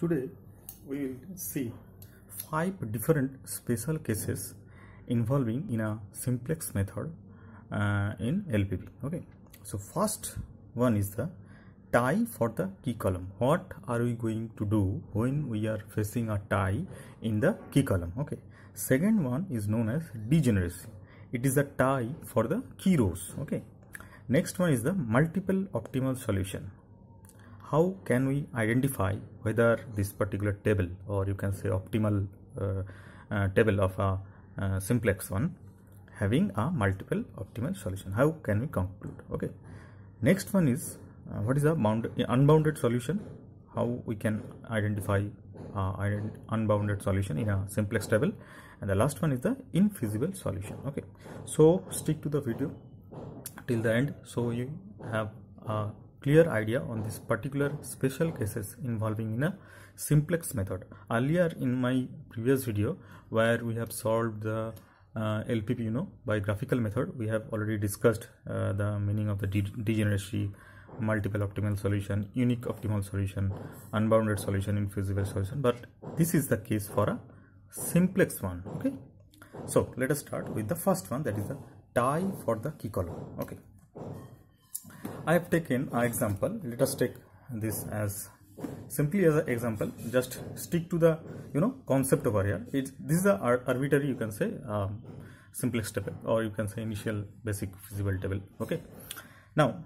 Today we will see five different special cases involving in a simplex method uh, in LPP. Okay. So first one is the tie for the key column. What are we going to do when we are facing a tie in the key column? Okay. Second one is known as degeneracy. It is a tie for the key rows. Okay. Next one is the multiple optimal solution how can we identify whether this particular table or you can say optimal uh, uh, table of a uh, simplex one having a multiple optimal solution how can we conclude okay next one is uh, what is a unbounded solution how we can identify uh, unbounded solution in a simplex table and the last one is the infeasible solution okay so stick to the video till the end so you have a clear idea on this particular special cases involving in a simplex method earlier in my previous video where we have solved the uh, LPP you know by graphical method we have already discussed uh, the meaning of the de degeneracy multiple optimal solution unique optimal solution unbounded solution infeasible solution but this is the case for a simplex one okay so let us start with the first one that is the tie for the key column okay I have taken an example. Let us take this as simply as an example. Just stick to the you know concept over here. It's, this is a arbitrary you can say um, simplest table or you can say initial basic feasible table. Okay. Now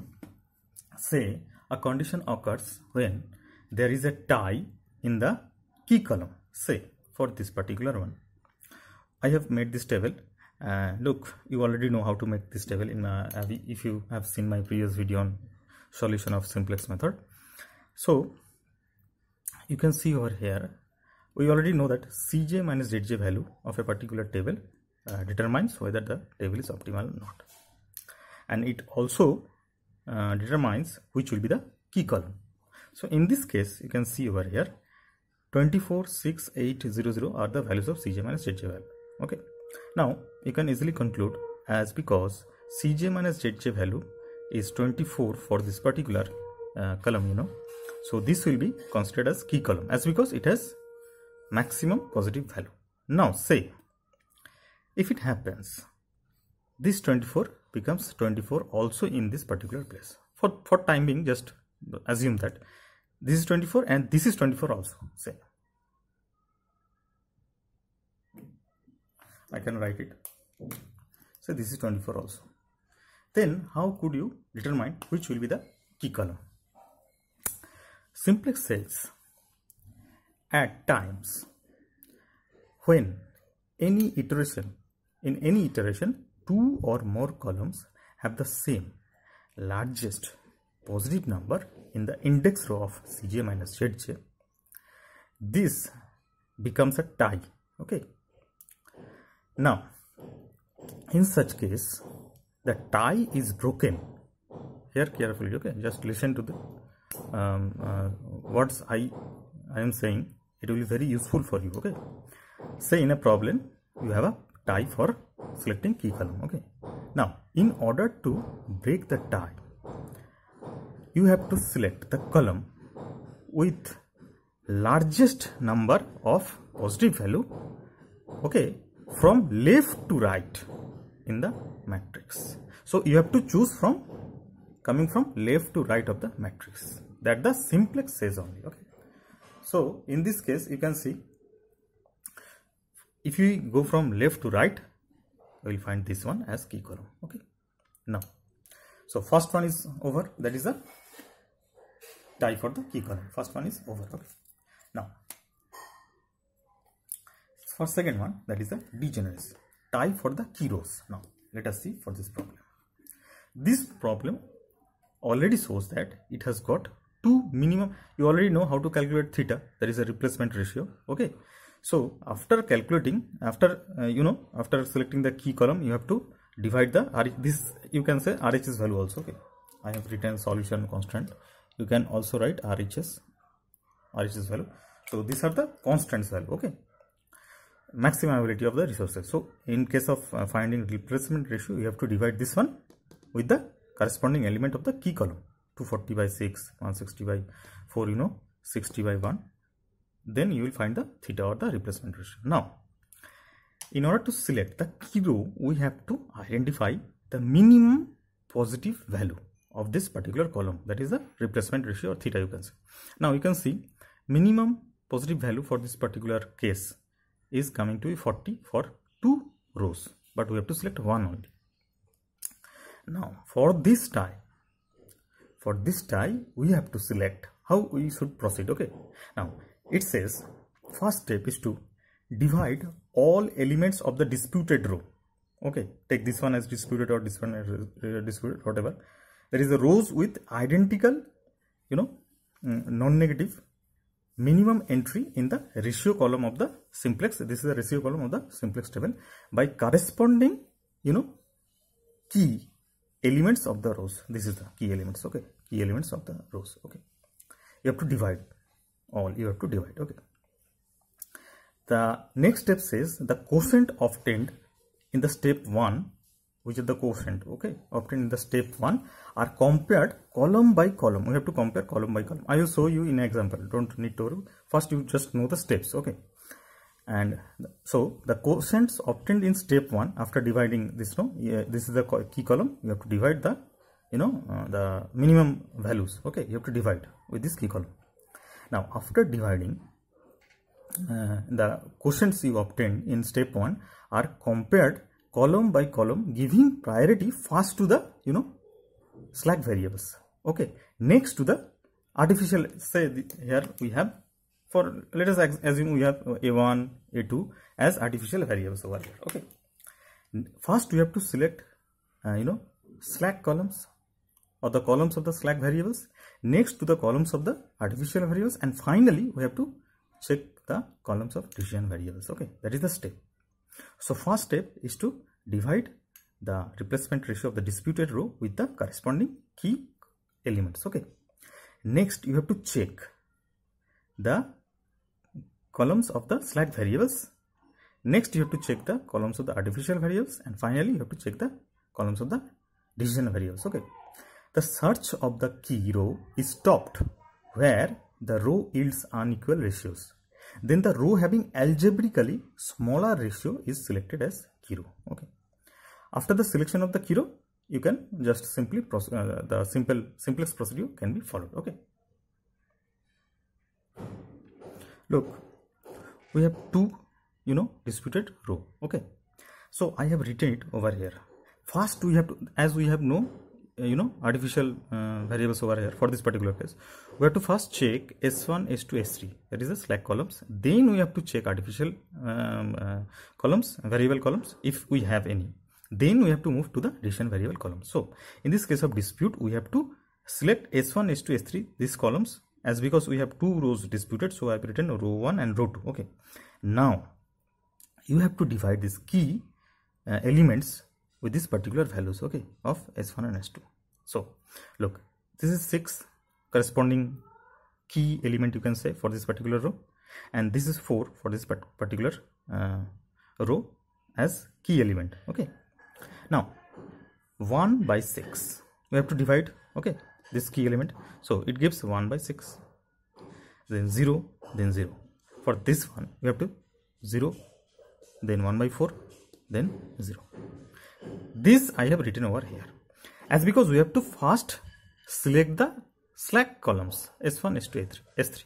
say a condition occurs when there is a tie in the key column say for this particular one. I have made this table uh, look you already know how to make this table in uh, if you have seen my previous video on solution of simplex method so you can see over here we already know that cj minus dj value of a particular table uh, determines whether the table is optimal or not and it also uh, determines which will be the key column so in this case you can see over here 24 6 8 0 0 are the values of cj minus dj value okay now we can easily conclude as because Cj minus Zj value is 24 for this particular uh, column you know. So this will be considered as key column as because it has maximum positive value. Now say if it happens this 24 becomes 24 also in this particular place for for time being just assume that this is 24 and this is 24 also Say. I can write it. So this is 24 also. Then how could you determine which will be the key column? Simplex says at times when any iteration in any iteration two or more columns have the same largest positive number in the index row of cj minus zj this becomes a tie okay now, in such case, the tie is broken. Here carefully, okay, just listen to the um, uh, words I, I am saying. It will be very useful for you, okay. Say in a problem, you have a tie for selecting key column, okay. Now, in order to break the tie, you have to select the column with largest number of positive value okay from left to right in the matrix. So you have to choose from coming from left to right of the matrix that the simplex says only okay. So in this case you can see if we go from left to right we will find this one as key column okay. Now so first one is over that is the tie for the key column first one is over okay. Now for second one that is a degeneracy tie for the keros. now let us see for this problem this problem already shows that it has got two minimum you already know how to calculate theta that is a replacement ratio okay so after calculating after uh, you know after selecting the key column you have to divide the R this you can say RHS value also okay I have written solution constant you can also write RHS RHS value so these are the constants value okay maximum availability of the resources. So, in case of uh, finding replacement ratio, you have to divide this one with the corresponding element of the key column 240 by 6, 160 by 4, you know, 60 by 1. Then you will find the theta or the replacement ratio. Now, in order to select the key row, we have to identify the minimum positive value of this particular column that is the replacement ratio or theta you can see. Now you can see minimum positive value for this particular case is coming to be 40 for two rows but we have to select one only now for this tie for this tie we have to select how we should proceed okay now it says first step is to divide all elements of the disputed row okay take this one as disputed or this one as uh, disputed whatever there is a rows with identical you know mm, non-negative minimum entry in the ratio column of the simplex this is the ratio column of the simplex table by corresponding you know key elements of the rows this is the key elements okay key elements of the rows okay you have to divide all you have to divide okay the next step says the quotient obtained in the step 1 which is the quotient okay obtained in the step 1 are compared column by column we have to compare column by column i will show you in example don't need to worry first you just know the steps okay and so the quotients obtained in step 1 after dividing this row yeah, this is the key column you have to divide the you know uh, the minimum values okay you have to divide with this key column now after dividing uh, the quotients you obtained in step 1 are compared column by column giving priority first to the you know slack variables okay next to the artificial say the, here we have for let us assume we have a1 a2 as artificial variables over here okay first we have to select uh, you know slack columns or the columns of the slack variables next to the columns of the artificial variables and finally we have to check the columns of decision variables okay that is the step so first step is to divide the replacement ratio of the disputed row with the corresponding key elements. Okay. Next, you have to check the columns of the slack variables. Next, you have to check the columns of the artificial variables. And finally, you have to check the columns of the decision variables. Okay. The search of the key row is stopped where the row yields unequal ratios. Then the row having algebraically smaller ratio is selected as key row. Okay. After the selection of the key row, you can just simply uh, the simple simplest procedure can be followed. Okay. Look, we have two you know disputed row. Okay. So I have written it over here. First we have to as we have known. Uh, you know artificial uh, variables over here for this particular case we have to first check s1 s2 s3 that is the slack columns then we have to check artificial um, uh, columns variable columns if we have any then we have to move to the decision variable column so in this case of dispute we have to select s1 s2 s3 these columns as because we have two rows disputed so i have written row 1 and row 2 okay now you have to divide this key uh, elements with these particular values okay of s1 and s2 so look this is six corresponding key element you can say for this particular row and this is four for this particular uh, row as key element okay now 1 by 6 we have to divide okay this key element so it gives 1 by 6 then 0 then 0 for this one we have to 0 then 1 by 4 then 0 this i have written over here as because we have to first select the slack columns s1 s2 S3.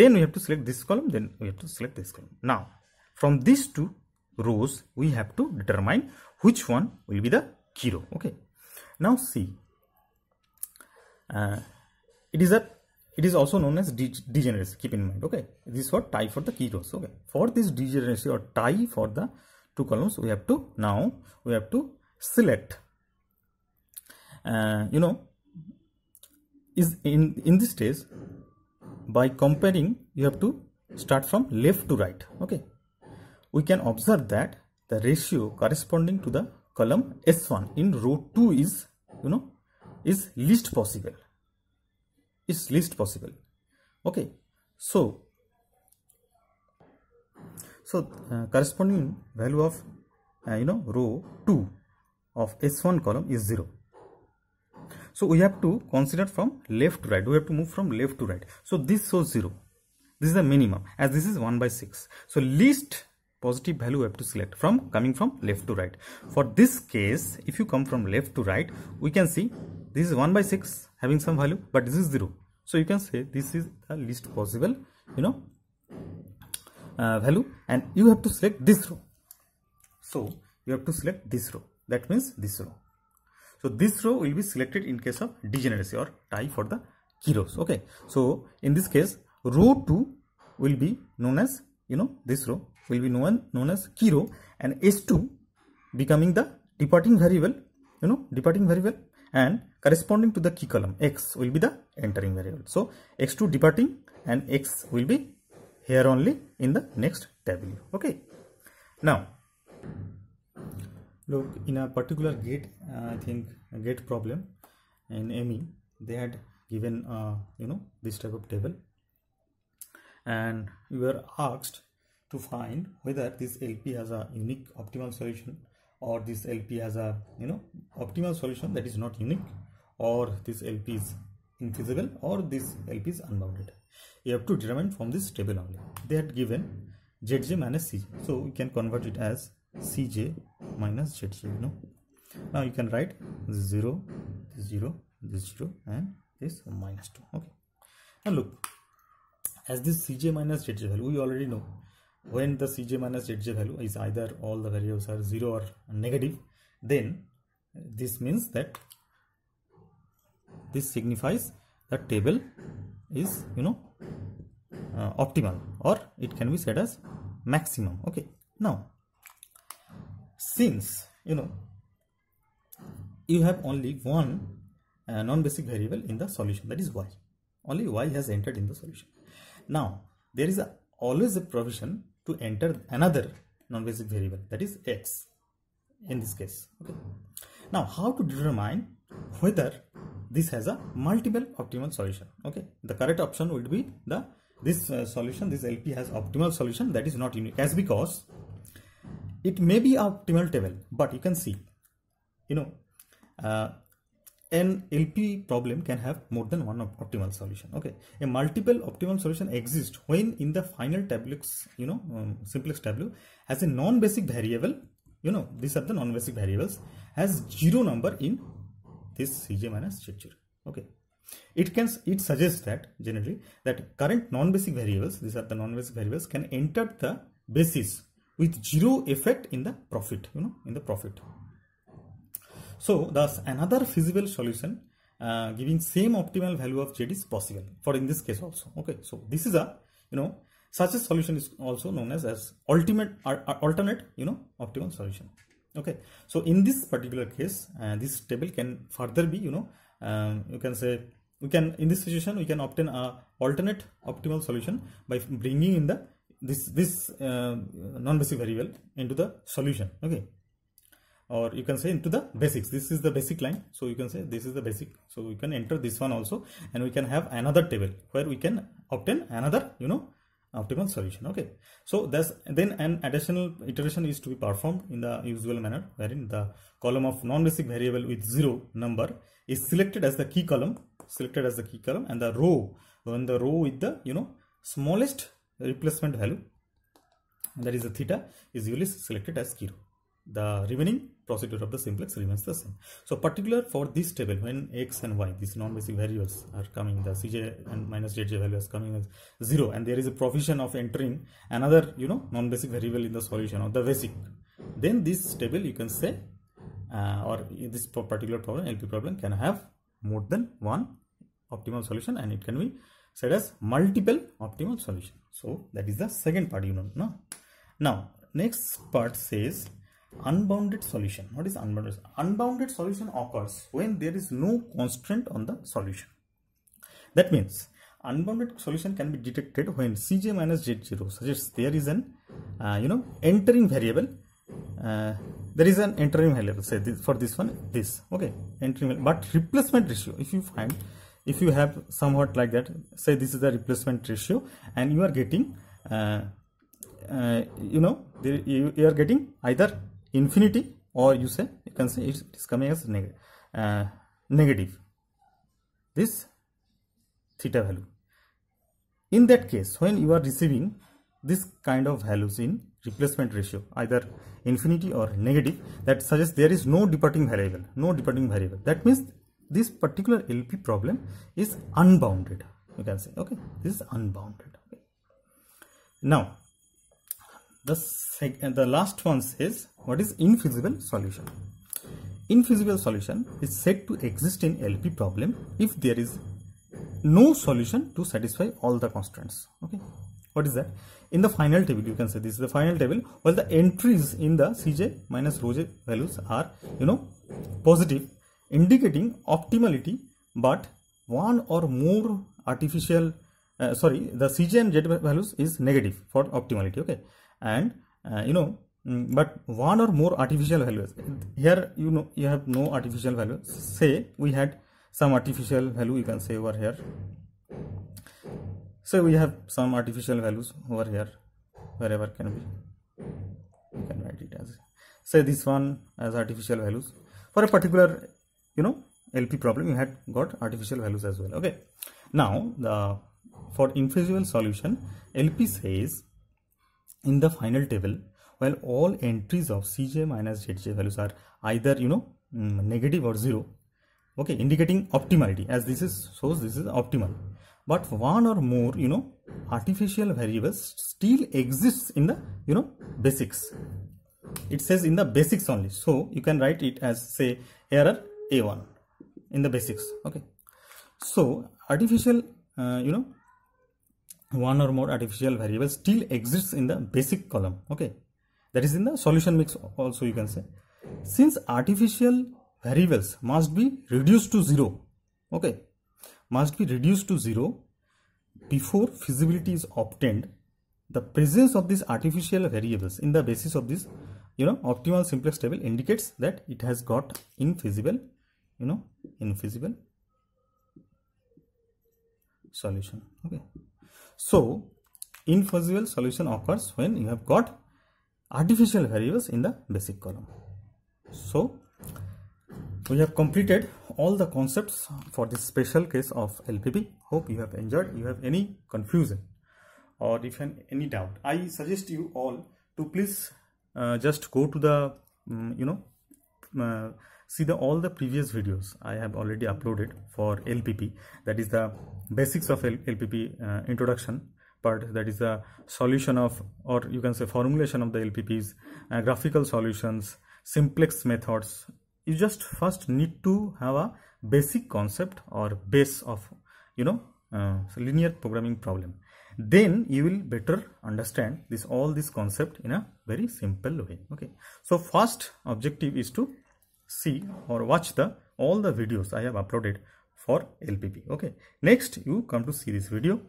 then we have to select this column then we have to select this column now from these two rows we have to determine which one will be the key row okay now see uh, it is a it is also known as de degeneracy keep in mind okay this is what tie for the key rows okay for this degeneracy or tie for the two columns we have to now we have to select uh, you know is in in this stage by comparing you have to start from left to right okay we can observe that the ratio corresponding to the column s1 in row 2 is you know is least possible is least possible okay so so, uh, corresponding value of uh, you know row 2 of S1 column is 0. So, we have to consider from left to right. We have to move from left to right. So, this shows 0. This is the minimum as this is 1 by 6. So, least positive value we have to select from coming from left to right. For this case, if you come from left to right, we can see this is 1 by 6 having some value but this is 0. So, you can say this is the least possible you know uh, value and you have to select this row so you have to select this row that means this row so this row will be selected in case of degeneracy or tie for the key rows okay so in this case row 2 will be known as you know this row will be known, known as key row and s2 becoming the departing variable you know departing variable and corresponding to the key column x will be the entering variable so x2 departing and x will be here only in the next table. okay now look in a particular gate uh, i think gate problem in ME they had given uh, you know this type of table and you were asked to find whether this LP has a unique optimal solution or this LP has a you know optimal solution that is not unique or this LP is infeasible or this LP is unbounded you have to determine from this table only they had given zj minus cj so we can convert it as cj minus zj you know now you can write this 0 this 0 this 0 and this minus 2 okay Now look as this cj minus zj value we already know when the cj minus zj value is either all the variables are 0 or negative then this means that this signifies that table is you know uh, optimal or it can be said as maximum okay now since you know you have only one uh, non-basic variable in the solution that is y only y has entered in the solution now there is a, always a provision to enter another non-basic variable that is x in this case okay now how to determine whether this has a multiple optimal solution okay the correct option would be the this uh, solution, this LP has optimal solution that is not unique as because it may be optimal table, but you can see, you know, uh, an LP problem can have more than one optimal solution. Okay, a multiple optimal solution exists when in the final tableau, you know, um, simplex tableau has a non-basic variable. You know, these are the non-basic variables has zero number in this Cj minus structure. Okay. It can it suggests that generally that current non-basic variables, these are the non-basic variables, can enter the basis with zero effect in the profit, you know, in the profit. So thus another feasible solution uh, giving same optimal value of Z is possible for in this case also. Okay, so this is a you know such a solution is also known as as ultimate or, uh, or uh, alternate you know optimal solution. Okay, so in this particular case, uh, this table can further be you know um, you can say we can in this situation we can obtain a alternate optimal solution by bringing in the this this uh, non-basic variable into the solution okay or you can say into the basics this is the basic line so you can say this is the basic so we can enter this one also and we can have another table where we can obtain another you know optimal solution okay so that's then an additional iteration is to be performed in the usual manner wherein the column of non-basic variable with zero number is selected as the key column selected as the key column and the row and the row with the you know smallest replacement value that is the theta is usually selected as key row. The remaining procedure of the simplex remains the same. So particular for this table when x and y these non-basic variables are coming the cj and minus jj value is coming as 0 and there is a provision of entering another you know non-basic variable in the solution or the basic then this table you can say uh, or this particular problem LP problem can have more than one optimal solution and it can be said as multiple optimal solution. So that is the second part you know. No? Now next part says unbounded solution. What is unbounded? Unbounded solution occurs when there is no constraint on the solution. That means unbounded solution can be detected when cj minus z0 suggests there is an uh, you know entering variable uh, there is an entering variable say this, for this one this okay entering but replacement ratio if you find if you have somewhat like that say this is the replacement ratio and you are getting uh, uh, you know the, you, you, are getting either infinity or you say you can say it is coming as neg uh, negative this theta value in that case when you are receiving this kind of values in replacement ratio either infinity or negative that suggests there is no departing variable no departing variable that means this particular LP problem is unbounded. You can say, okay, this is unbounded. Okay. Now, the, uh, the last one says, what is infeasible solution? Infeasible solution is said to exist in LP problem if there is no solution to satisfy all the constraints. Okay, what is that in the final table you can say this is the final table well the entries in the cj minus Roj values are you know positive indicating optimality but one or more artificial uh, sorry the cgn z values is negative for optimality okay and uh, you know mm, but one or more artificial values here you know you have no artificial value say we had some artificial value you can say over here so we have some artificial values over here wherever can be you can write it as say this one as artificial values for a particular you know LP problem you had got artificial values as well okay now the for infeasible solution LP says in the final table while all entries of Cj minus Zj values are either you know mm, negative or zero okay indicating optimality as this is shows this is optimal but one or more you know artificial variables still exists in the you know basics it says in the basics only so you can write it as say error a1 in the basics okay so artificial uh, you know one or more artificial variables still exists in the basic column okay that is in the solution mix also you can say since artificial variables must be reduced to zero okay must be reduced to zero before feasibility is obtained the presence of these artificial variables in the basis of this you know optimal simplex table indicates that it has got infeasible you know infeasible solution okay so infeasible solution occurs when you have got artificial variables in the basic column so we have completed all the concepts for this special case of lpp hope you have enjoyed you have any confusion or if any doubt i suggest you all to please uh, just go to the um, you know uh, see the all the previous videos i have already uploaded for lpp that is the basics of L lpp uh, introduction part that is the solution of or you can say formulation of the lpps uh, graphical solutions simplex methods you just first need to have a basic concept or base of you know uh, linear programming problem then you will better understand this all this concept in a very simple way okay so first objective is to see or watch the all the videos I have uploaded for LPP. Okay. Next, you come to see this video.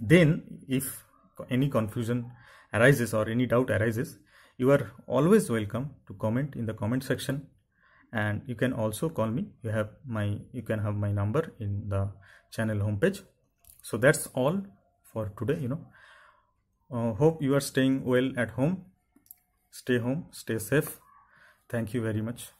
Then, if any confusion arises or any doubt arises, you are always welcome to comment in the comment section and you can also call me you have my you can have my number in the channel homepage so that's all for today you know uh, hope you are staying well at home stay home stay safe thank you very much